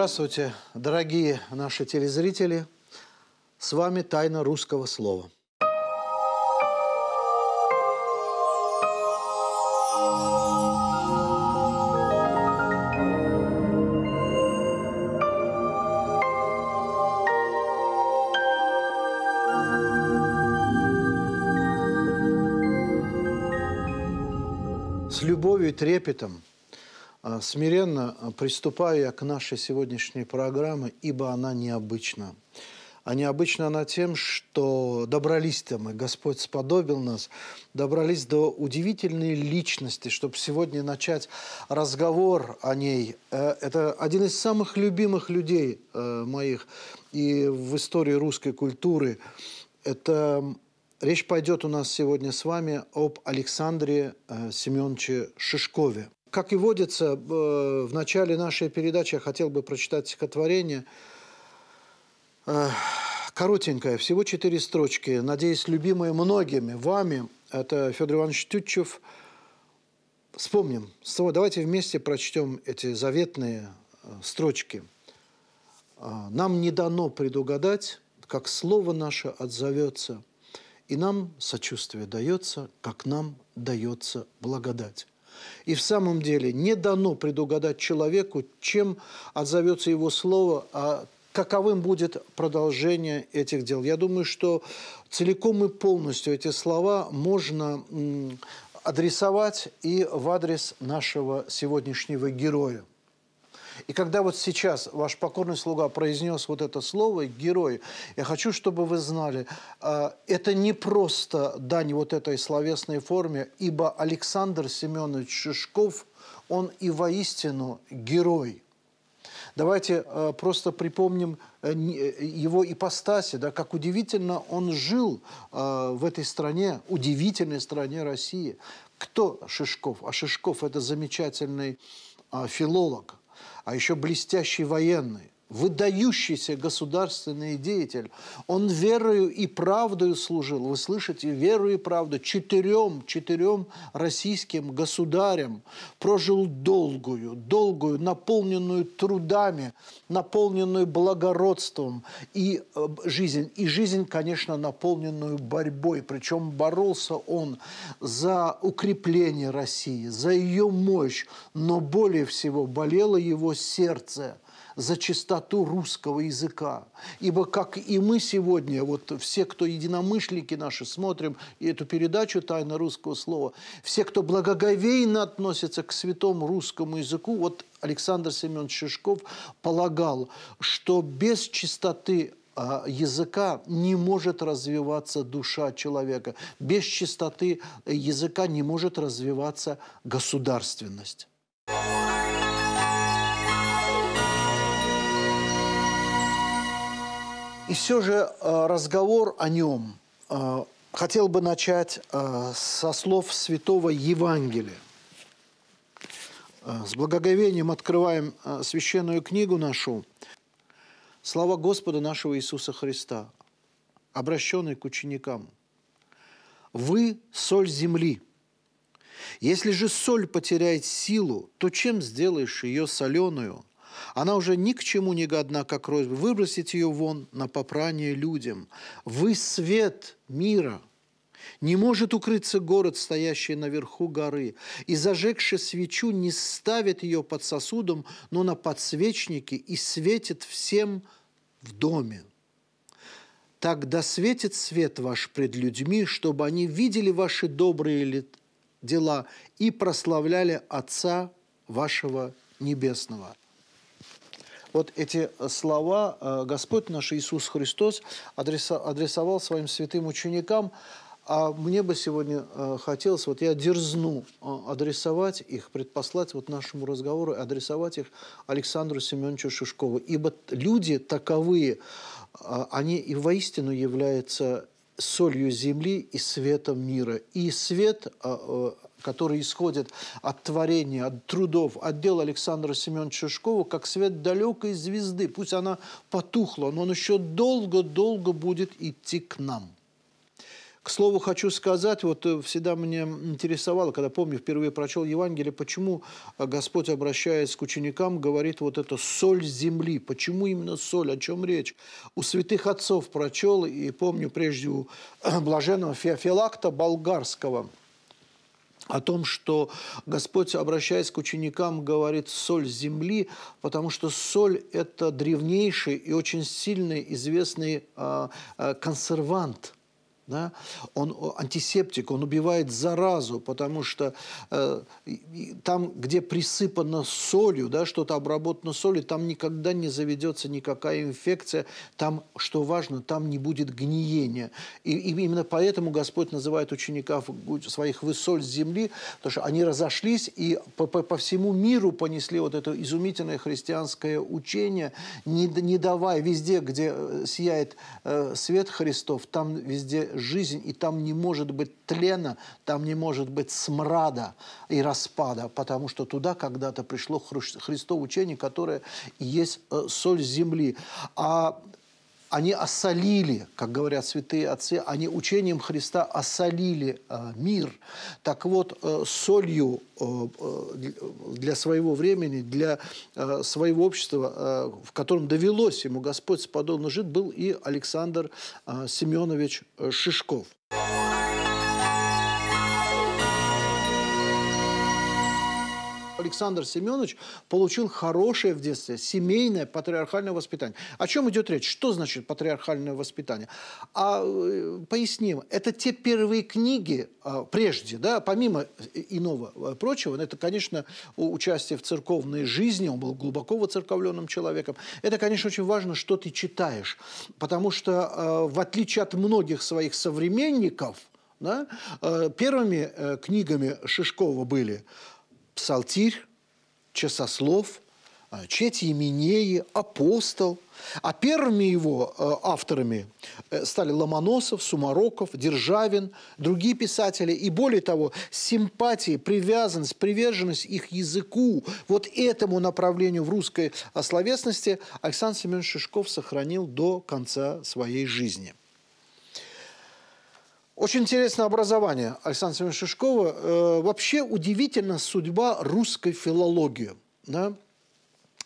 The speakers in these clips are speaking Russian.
Здравствуйте, дорогие наши телезрители. С вами «Тайна русского слова». С любовью и трепетом – а, смиренно а, приступаю я к нашей сегодняшней программе, ибо она необычна. А необычна она тем, что добрались-то мы, Господь сподобил нас, добрались до удивительной личности, чтобы сегодня начать разговор о ней. Э, это один из самых любимых людей э, моих и в истории русской культуры. Это речь пойдет у нас сегодня с вами об Александре э, Семеновиче Шишкове. Как и водится, э, в начале нашей передачи я хотел бы прочитать стихотворение. Э, коротенькое, всего четыре строчки. Надеюсь, любимое многими, вами. Это Федор Иванович Тютчев. Вспомним. Давайте вместе прочтем эти заветные э, строчки. «Нам не дано предугадать, как слово наше отзовется, и нам сочувствие дается, как нам дается благодать». И в самом деле не дано предугадать человеку, чем отзовется его слово, а каковым будет продолжение этих дел. Я думаю, что целиком и полностью эти слова можно адресовать и в адрес нашего сегодняшнего героя. И когда вот сейчас ваш покорный слуга произнес вот это слово «герой», я хочу, чтобы вы знали, а, это не просто дань вот этой словесной форме, ибо Александр Семенович Шишков, он и воистину герой. Давайте а, просто припомним э, э, его ипостаси, да, как удивительно он жил а, в этой стране, удивительной стране России. Кто Шишков? А Шишков – это замечательный филолог, а еще блестящий военный выдающийся государственный деятель. Он верою и правдою служил, вы слышите, веру и правду четырем, четырем российским государям. Прожил долгую, долгую, наполненную трудами, наполненную благородством и э, жизнь. И жизнь, конечно, наполненную борьбой. Причем боролся он за укрепление России, за ее мощь, но более всего болело его сердце – за чистоту русского языка. Ибо как и мы сегодня, вот все, кто единомышленники наши, смотрим эту передачу «Тайна русского слова», все, кто благоговейно относится к святому русскому языку, вот Александр Семенович Шишков полагал, что без чистоты а, языка не может развиваться душа человека. Без чистоты языка не может развиваться государственность. И все же э, разговор о нем э, хотел бы начать э, со слов Святого Евангелия. С благоговением открываем священную книгу нашу «Слова Господа нашего Иисуса Христа», обращенный к ученикам. «Вы – соль земли. Если же соль потеряет силу, то чем сделаешь ее соленую? Она уже ни к чему не годна, как росьба. Выбросить ее вон на попрание людям. Вы свет мира – не может укрыться город, стоящий наверху горы, и, зажегши свечу, не ставит ее под сосудом, но на подсвечнике и светит всем в доме. Так досветит свет ваш пред людьми, чтобы они видели ваши добрые дела и прославляли Отца вашего Небесного. Вот эти э, слова э, Господь наш Иисус Христос адресовал своим святым ученикам, а мне бы сегодня э, хотелось, вот я дерзну адресовать их, предпослать вот нашему разговору, адресовать их Александру Семеновичу Шишкову. Ибо люди таковые, они и воистину являются солью земли и светом мира. И свет которые исходят от творения, от трудов, от дел Александра Семеновича Шушкова, как свет далекой звезды. Пусть она потухла, но он еще долго-долго будет идти к нам. К слову, хочу сказать, вот э, всегда мне интересовало, когда, помню, впервые прочел Евангелие, почему э, Господь, обращаясь к ученикам, говорит вот это «соль земли». Почему именно соль? О чем речь? У святых отцов прочел, и помню прежде у э, блаженного Феофилакта Болгарского – о том, что Господь, обращаясь к ученикам, говорит «соль земли», потому что соль – это древнейший и очень сильный известный а, а, консервант – да? Он антисептик, он убивает заразу, потому что э, там, где присыпано солью, да, что-то обработано солью, там никогда не заведется никакая инфекция. Там, что важно, там не будет гниения. И, и именно поэтому Господь называет учеников своих высоль с земли, потому что они разошлись и по, по, по всему миру понесли вот это изумительное христианское учение, не, не давая везде, где э, сияет э, свет Христов, там везде жизнь, и там не может быть тлена, там не может быть смрада и распада, потому что туда когда-то пришло Христово учение, которое есть э, соль земли. А они осолили, как говорят святые отцы, они учением Христа осолили э, мир. Так вот, э, солью э, э для своего времени, для э, своего общества, э, в котором довелось ему Господь сподобно жить, был и Александр э, Семенович э, Шишков. Александр Семенович получил хорошее в детстве семейное патриархальное воспитание. О чем идет речь? Что значит патриархальное воспитание? А э, поясним, это те первые книги а, прежде, да, помимо э, иного э, прочего, это, конечно, участие в церковной жизни, он был глубоко воцерковленным человеком. Это, конечно, очень важно, что ты читаешь, потому что а, в отличие от многих своих современников, да, первыми книгами Шишкова были псалтирь, часослов, а, четь Еменеи, апостол. А первыми его а, авторами э, стали Ломоносов, Сумароков, Державин, другие писатели. И более того, симпатии, привязанность, приверженность их языку, вот этому направлению в русской а, словесности Александр Семенович Шишков сохранил до конца своей жизни. Очень интересное образование Александра Семеновича Шишкова. Э, вообще удивительна судьба русской филологии. Да?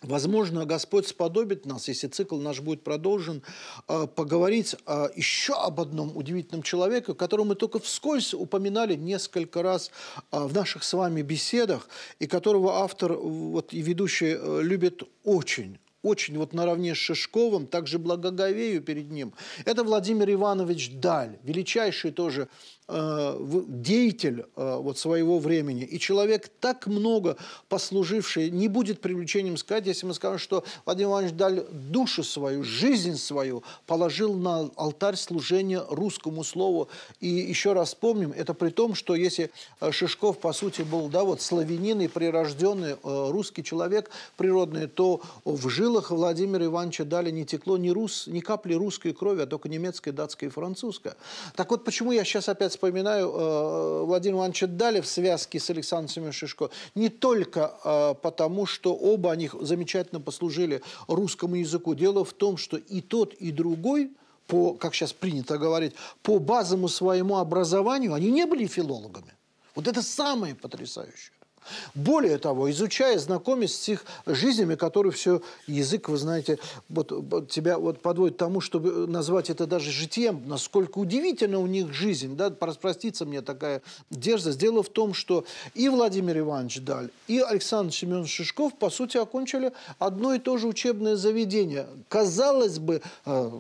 Возможно, Господь сподобит нас, если цикл наш будет продолжен, э, поговорить э, еще об одном удивительном человеке, которого мы только вскользь упоминали несколько раз э, в наших с вами беседах, и которого автор вот, и ведущий любит очень очень вот наравне с Шишковым, также Благоговею перед ним, это Владимир Иванович Даль, величайший тоже Э, деятель э, вот своего времени. И человек, так много послуживший, не будет привлечением сказать, если мы скажем, что Владимир Иванович дал душу свою, жизнь свою, положил на алтарь служения русскому слову. И еще раз помним, это при том, что если э, Шишков, по сути, был да, вот, славянин и прирожденный русский человек природный, то в жилах Владимира Ивановича Дали не текло ни, рус, ни капли русской крови, а только немецкая датская и французская Так вот, почему я сейчас опять вспоминаю э, Владимира Ивановича Дали в связке с Александром Семеновичем Шишко не только э, потому, что оба они замечательно послужили русскому языку. Дело в том, что и тот, и другой по, как сейчас принято говорить, по базовому своему образованию, они не были филологами. Вот это самое потрясающее. Более того, изучая, знакомясь с их жизнями, которые все, язык, вы знаете, вот, вот тебя вот подводит к тому, чтобы назвать это даже житием, насколько удивительно у них жизнь, да, простится мне такая дерзость. Дело в том, что и Владимир Иванович Даль, и Александр Семенович Шишков, по сути, окончили одно и то же учебное заведение. Казалось бы, э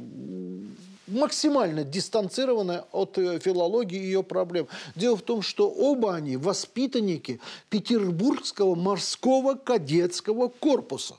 максимально дистанцированы от э, филологии и ее проблем. Дело в том, что оба они воспитанники Петербургского морского кадетского корпуса.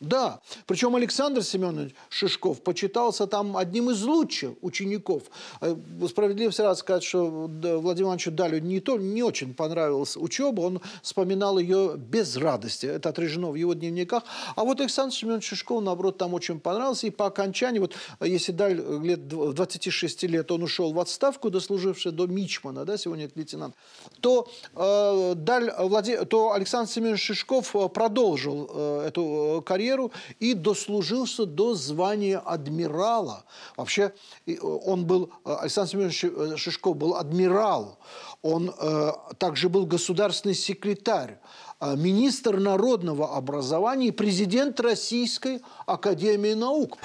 Да, причем Александр Семенович Шишков почитался там одним из лучших учеников. Э, Справедливо раз сказать, что Владимиру Ивановичу Далю не, то, не очень понравилась учеба, он вспоминал ее без радости, это отражено в его дневниках. А вот Александр Семенович Шишков, наоборот, там очень понравился, и по окончании, вот э, если Даль лет 26 лет он ушел в отставку, дослуживший до Мичмана, да, сегодня это лейтенант, то, э, Даль, э, Влади... то Александр Семенович Шишков продолжил э, эту карьеру, карьеру и дослужился до звания адмирала. Вообще, э, он был, э, Александр Семенович э, Шишков был адмирал, он э, также был государственный секретарь, министр народного образования и президент Российской Академии Наук.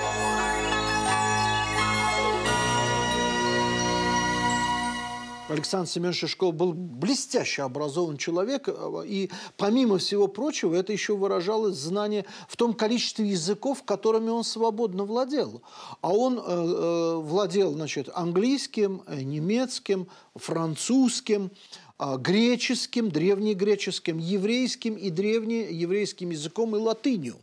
Александр Семенович Шишков был блестяще образован человек, э, и помимо всего прочего, это еще выражалось знание в том количестве языков, которыми он свободно владел. А он э, э владел, значит, английским, э, немецким, французским, греческим, древнегреческим, еврейским и древнееврейским языком и латынью.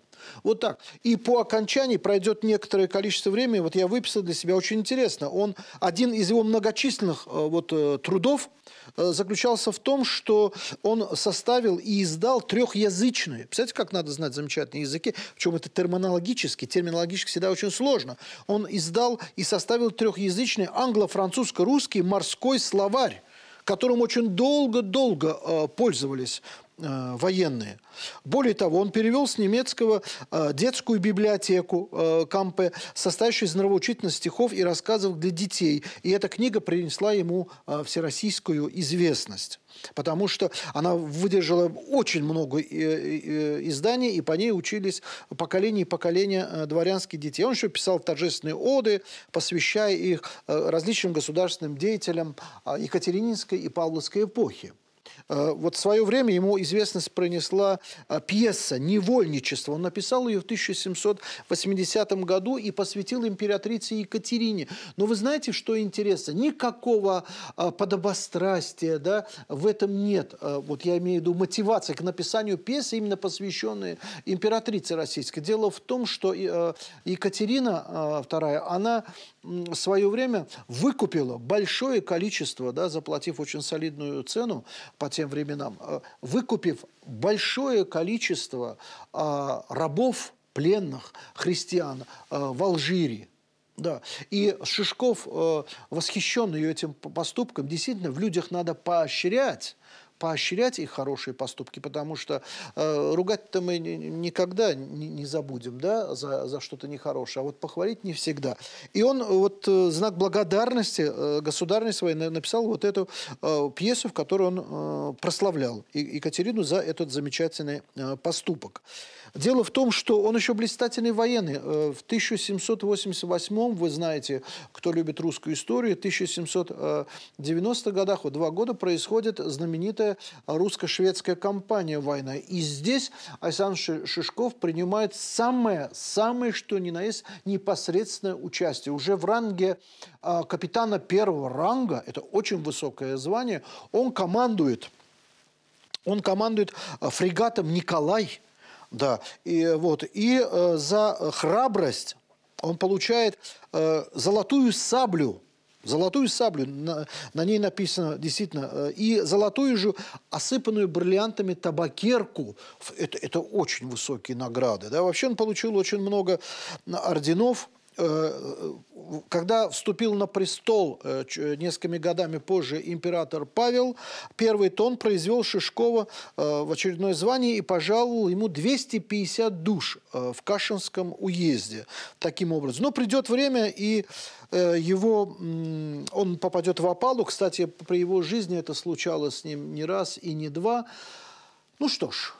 Вот так. И по окончании пройдет некоторое количество времени, вот я выписал для себя, очень интересно, он, один из его многочисленных э, вот, э, трудов э, заключался в том, что он составил и издал трехязычные. Представляете, как надо знать замечательные языки, причем это терминологически, терминологически всегда очень сложно. Он издал и составил трехязычный англо-французско-русский морской словарь которым очень долго-долго э, пользовались Э, военные. Более того, он перевел с немецкого э, детскую библиотеку э, Кампе, состоящую из нравоучительных стихов и рассказов для детей. И эта книга принесла ему всероссийскую известность, потому что она выдержала очень много изданий, и по ней учились поколения и поколения дворянских детей. Он еще писал торжественные оды, посвящая их различным государственным деятелям Екатерининской и Павловской эпохи. Э, вот в свое время ему известность принесла э, пьеса «Невольничество». Он написал ее в 1780 году и посвятил императрице Екатерине. Но вы знаете, что интересно? Никакого э, подобострастия да, в этом нет. Вот я имею в виду мотивации к написанию пьесы, именно посвященной императрице российской. Дело в том, что Екатерина II, она в свое время выкупила большое количество, да, заплатив очень солидную цену по тем временам, э, выкупив большое количество а, рабов, пленных христиан э, в Алжире. Да. И Шишков, э, этим поступком, действительно, в людях надо поощрять поощрять их хорошие поступки, потому что э, ругать-то мы никогда не, не забудем да, за, за что-то нехорошее, а вот похвалить не всегда. И он э, вот э, знак благодарности э, государственной своей написал вот эту э, пьесу, в которой он э, прославлял Екатерину за этот замечательный э, поступок. Дело в том, что он еще блистательный военный. Э, в 1788, вы знаете, кто любит русскую историю, в 1790 э, х годах, вот два года происходит знаменитая открытая русско-шведская компания война. И здесь Александр Шишков принимает самое, самое что ни на есть, непосредственное участие. Уже в ранге э, капитана первого ранга, это очень высокое звание, он командует, он командует а, фрегатом «Николай», да, и вот, и э, за храбрость он получает э, золотую саблю – Золотую саблю, на, на ней написано действительно, э, и золотую же осыпанную бриллиантами табакерку. Это, это очень высокие награды. Да? Вообще он получил очень много орденов, э, когда вступил на престол э, э, несколькими годами позже император Павел, первый тон произвел Шишкова э, в очередное звание и пожаловал ему 250 душ в Кашинском уезде. Таким образом. Но придет время, и его, он попадет в опалу. Кстати, при его жизни это случалось с ним не раз и не два. Ну что ж,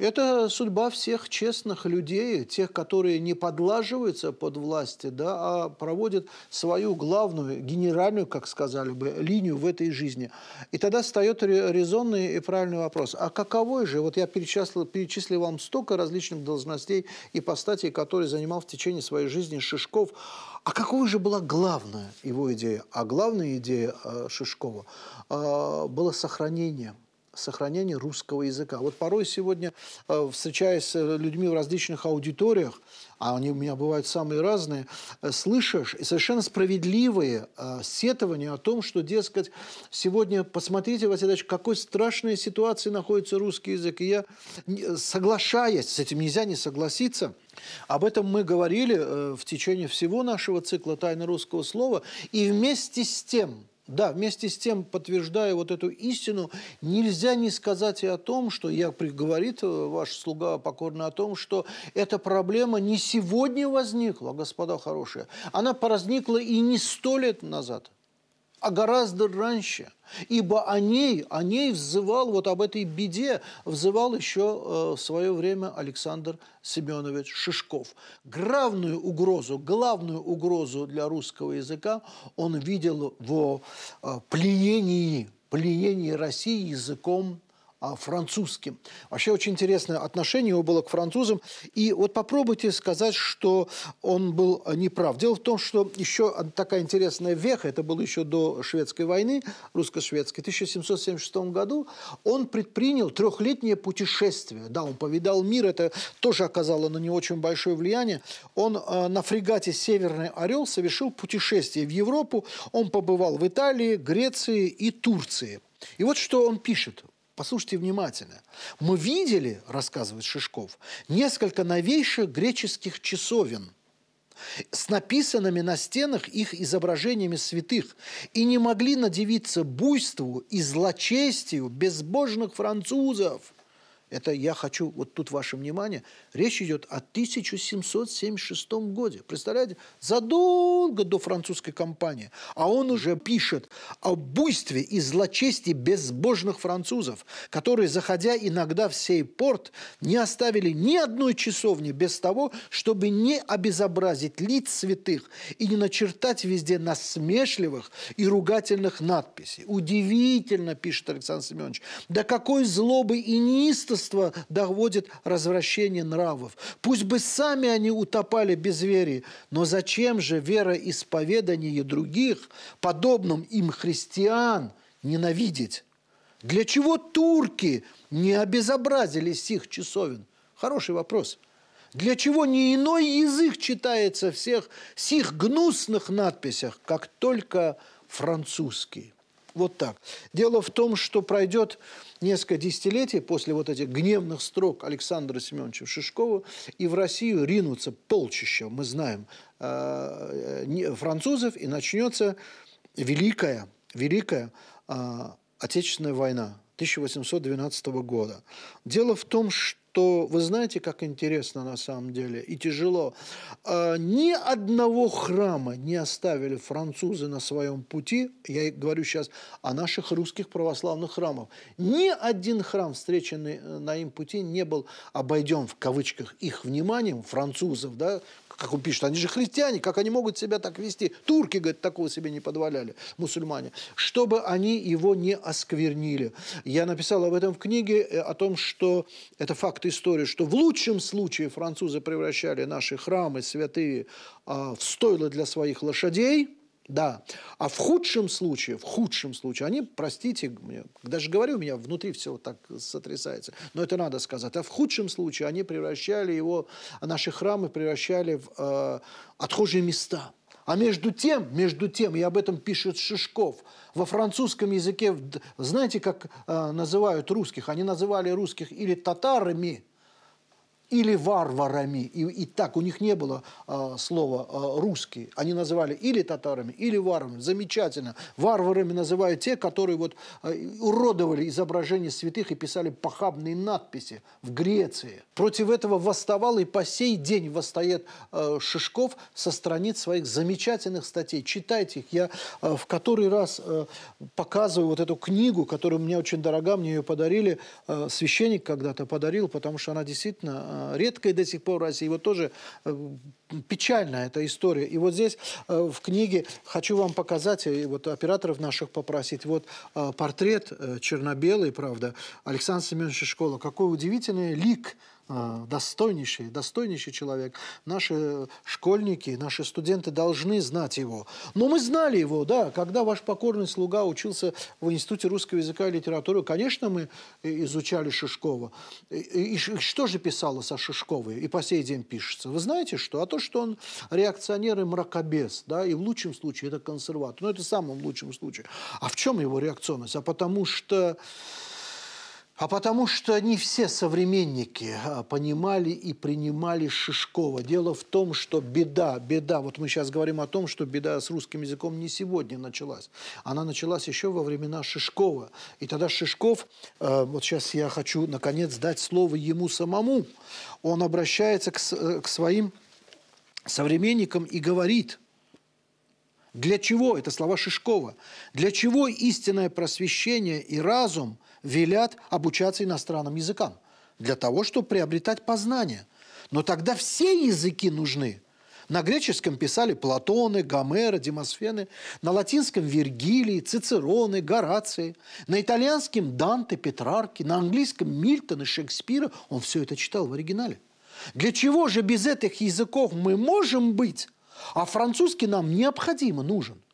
это судьба всех честных людей, тех, которые не подлаживаются под власти, да, а проводят свою главную, генеральную, как сказали бы, линию в этой жизни. И тогда встает резонный и правильный вопрос. А каковой же, вот я перечислил, перечислил вам столько различных должностей и постатей, которые занимал в течение своей жизни Шишков, а какой же была главная его идея? А главная идея э, Шишкова э, была сохранение – сохранение русского языка. Вот порой сегодня, э, встречаясь с э, людьми в различных аудиториях, а они у меня бывают самые разные, э, слышишь совершенно справедливые сетования о том, что, дескать, сегодня, посмотрите, Василий в какой страшной ситуации находится русский язык. И я, соглашаясь, с этим нельзя не согласиться, об этом мы говорили в течение всего нашего цикла «Тайны русского слова», и вместе с тем – да, вместе с тем, подтверждая вот эту истину, нельзя не сказать и о том, что я говорит э, ваш слуга покорно о том, что эта проблема не сегодня возникла, господа хорошие. Она возникла и не сто лет назад а гораздо раньше. Ибо о ней, о ней взывал, вот об этой беде, взывал еще э, в свое время Александр Семенович Шишков. Главную угрозу, главную угрозу для русского языка он видел в э, пленении, пленении России языком а, французским. Вообще очень интересное отношение его было к французам. И вот попробуйте сказать, что он был э, неправ. Дело в том, что еще такая интересная веха, это было еще до шведской войны, русско-шведской, в 1776 году, он предпринял трехлетнее путешествие. Да, он повидал мир, это тоже оказало на него очень большое влияние. Он э, на фрегате «Северный Орел» совершил путешествие в Европу. Он побывал в Италии, Греции и Турции. И вот что он пишет Послушайте внимательно. Мы видели, рассказывает Шишков, несколько новейших греческих часовен с написанными на стенах их изображениями святых и не могли надевиться буйству и злочестию безбожных французов – это я хочу, вот тут ваше внимание, речь идет о 1776 году. Представляете, задолго до французской кампании. А он уже пишет о буйстве и злочести безбожных французов, которые, заходя иногда в сей порт, не оставили ни одной часовни без того, чтобы не обезобразить лиц святых и не начертать везде насмешливых и ругательных надписей. Удивительно, пишет Александр Семенович, Да какой злобы и неистости недовольство доводит развращение нравов. Пусть бы сами они утопали без веры, но зачем же вероисповедание других, подобным им христиан, ненавидеть? Для чего турки не обезобразили сих часовен? Хороший вопрос. Для чего не иной язык читается всех сих гнусных надписях, как только французский? Вот так. Дело в том, что пройдет несколько десятилетий после вот этих гневных строк Александра Семеновича Шишкова, и в Россию ринутся полчища, мы знаем, э, э, французов, и начнется великая, великая э, Отечественная война 1812 года. Дело в том, что то вы знаете, как интересно на самом деле и тяжело. А, ни одного храма не оставили французы на своем пути, я говорю сейчас о наших русских православных храмах. Ни один храм, встреченный э, на им пути, не был обойден в кавычках их вниманием, французов, да, как он пишет, они же христиане, как они могут себя так вести? Турки, говорит, такого себе не подваляли, мусульмане. Чтобы они его не осквернили. Я написал об этом в книге, э, о том, что это факт истории, что в лучшем случае французы превращали наши храмы, святые а, в стойло для своих лошадей – да. А в худшем случае, в худшем случае, они, простите, мне, даже говорю, у меня внутри все вот так сотрясается, но это надо сказать. А в худшем случае они превращали его, наши храмы превращали в э, отхожие места. А между тем, между тем, и об этом пишет Шишков, во французском языке, знаете, как э, называют русских? Они называли русских или татарами, или варварами. И, и так у них не было э, слова э, русские. Они называли или татарами, или варварами. Замечательно. Варварами называют те, которые вот э, уродовали изображение святых и писали похабные надписи в Греции. Против этого восставал и по сей день восстает э, Шишков со страниц своих замечательных статей. Читайте их. Я э, в который раз э, показываю вот эту книгу, которую мне очень дорога, мне ее подарили, э, священник когда-то подарил, потому что она действительно редкой до сих пор в России. Вот тоже э, печальная эта история. И вот здесь э, в книге хочу вам показать, э, и вот операторов наших попросить, вот портрет черно-белый, правда, Александра Семеновича Школа. Какой удивительный лик а, достойнейший, достойнейший человек. Наши школьники, наши студенты должны знать его. Но мы знали его, да, когда ваш покорный слуга учился в Институте русского языка и литературы, конечно, мы изучали Шишкова. И, и, и что же писалось о Шишкове? И по сей день пишется. Вы знаете что? А то, что он реакционер и мракобес, да, и в лучшем случае это консерватор. Ну, это в самом лучшем случае. А в чем его реакционность? А потому что... А потому что не все современники а, понимали и принимали Шишкова. Дело в том, что беда, беда, вот мы сейчас говорим о том, что беда с русским языком не сегодня началась. Она началась еще во времена Шишкова. И тогда Шишков, э, вот сейчас я хочу наконец дать слово ему самому, он обращается к, э, к своим современникам и говорит – для чего, это слова Шишкова, для чего истинное просвещение и разум – велят обучаться иностранным языкам для того, чтобы приобретать познания. Но тогда все языки нужны. На греческом писали Платоны, Гомера, Демосфены, на латинском – Вергилии, Цицероны, Горации, на итальянском – Данте, Петрарки, на английском – Мильтона, Шекспира. Он все это читал в оригинале. Для чего же без этих языков мы можем быть, а французский нам необходимо нужен –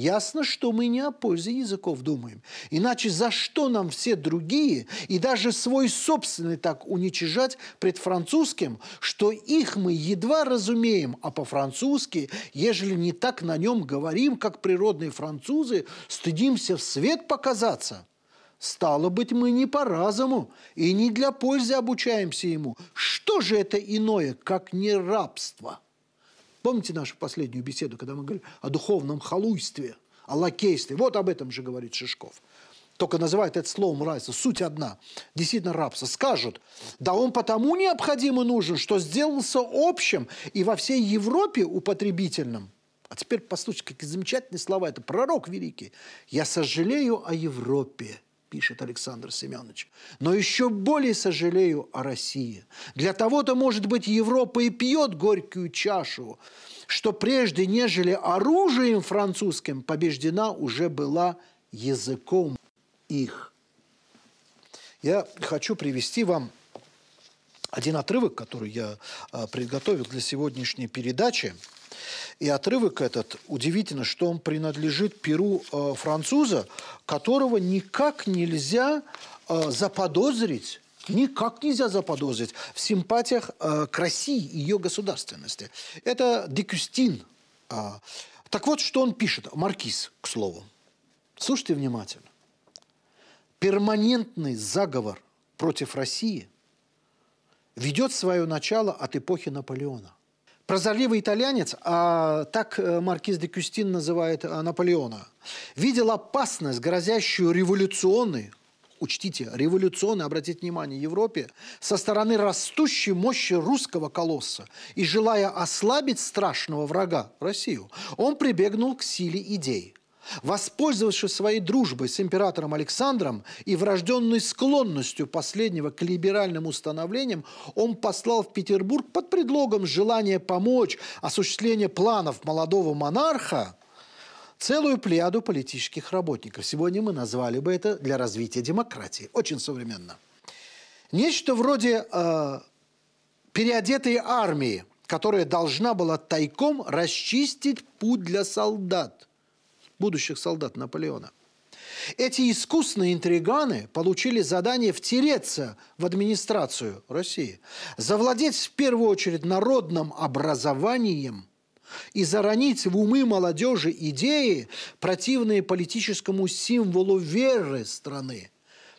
Ясно, что мы не о пользе языков думаем. Иначе за что нам все другие и даже свой собственный так уничижать пред французским, что их мы едва разумеем, а по-французски, ежели не так на нем говорим, как природные французы, стыдимся в свет показаться? Стало быть, мы не по разуму и не для пользы обучаемся ему. Что же это иное, как не рабство?» Помните нашу последнюю беседу, когда мы говорили о духовном халуйстве, о лакействе? Вот об этом же говорит Шишков. Только называет это словом райса. Суть одна. Действительно, рабство. Скажут, да он потому необходим и нужен, что сделался общим и во всей Европе употребительным. А теперь послушайте, какие замечательные слова. Это пророк великий. «Я сожалею о Европе, пишет Александр Семенович. Но еще более сожалею о России. Для того-то, может быть, Европа и пьет горькую чашу, что прежде, нежели оружием французским, побеждена уже была языком их. Я хочу привести вам один отрывок, который я а, приготовил для сегодняшней передачи – и отрывок этот, удивительно, что он принадлежит перу э, француза, которого никак нельзя э, заподозрить никак нельзя заподозрить в симпатиях э, к России и ее государственности. Это Декюстин. Э, так вот, что он пишет, маркиз, к слову. Слушайте внимательно. Перманентный заговор против России ведет свое начало от эпохи Наполеона. Прозорливый итальянец, а так э, маркиз де Кюстин называет э, Наполеона, видел опасность, грозящую революционной, учтите, революционной, обратите внимание, Европе, со стороны растущей мощи русского колосса. И желая ослабить страшного врага, Россию, он прибегнул к силе идей – Воспользовавшись своей дружбой с императором Александром и врожденной склонностью последнего к либеральным установлениям, он послал в Петербург под предлогом желания помочь осуществлению планов молодого монарха целую плеяду политических работников. Сегодня мы назвали бы это для развития демократии. Очень современно. Нечто вроде э, переодетой армии, которая должна была тайком расчистить путь для солдат – будущих солдат Наполеона. Эти искусные интриганы получили задание втереться в администрацию России, завладеть в первую очередь народным образованием и заронить в умы молодежи идеи, противные политическому символу веры страны.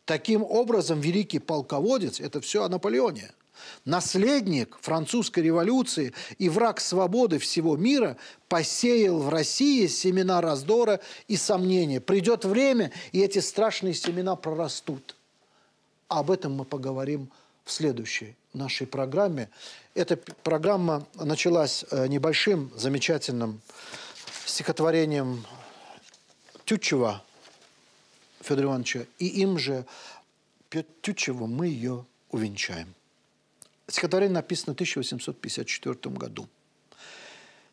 Таким образом, великий полководец – это все о Наполеоне – наследник французской революции и враг свободы всего мира, посеял в России семена раздора и сомнения. Придет время, и эти страшные семена прорастут. Об этом мы поговорим в следующей нашей программе. Эта программа началась э, небольшим замечательным стихотворением Тютчева Федора Ивановича, и им же Тютчева мы ее увенчаем. Стихотворение написано в 1854 году.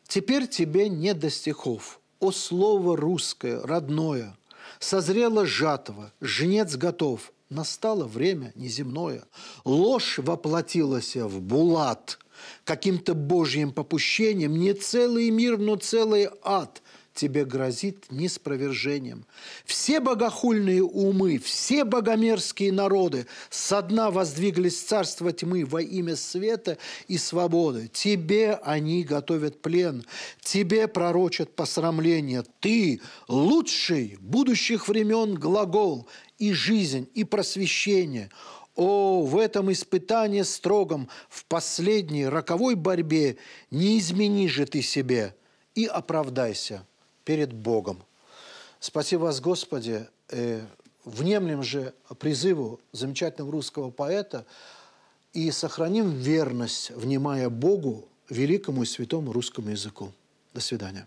«Теперь тебе не до стихов, о слово русское, родное, созрело жатва, жнец готов, настало время неземное. Ложь воплотилась в булат, каким-то божьим попущением, не целый мир, но целый ад – тебе грозит неспровержением. Все богохульные умы, все богомерзкие народы со дна воздвиглись царство тьмы во имя света и свободы. Тебе они готовят плен, тебе пророчат посрамление. Ты лучший будущих времен глагол и жизнь, и просвещение. О, в этом испытании строгом, в последней роковой борьбе не измени же ты себе и оправдайся перед Богом. Спасибо вас, Господи, э, внемлем же призыву замечательного русского поэта и сохраним верность, внимая Богу, великому и святому русскому языку. До свидания.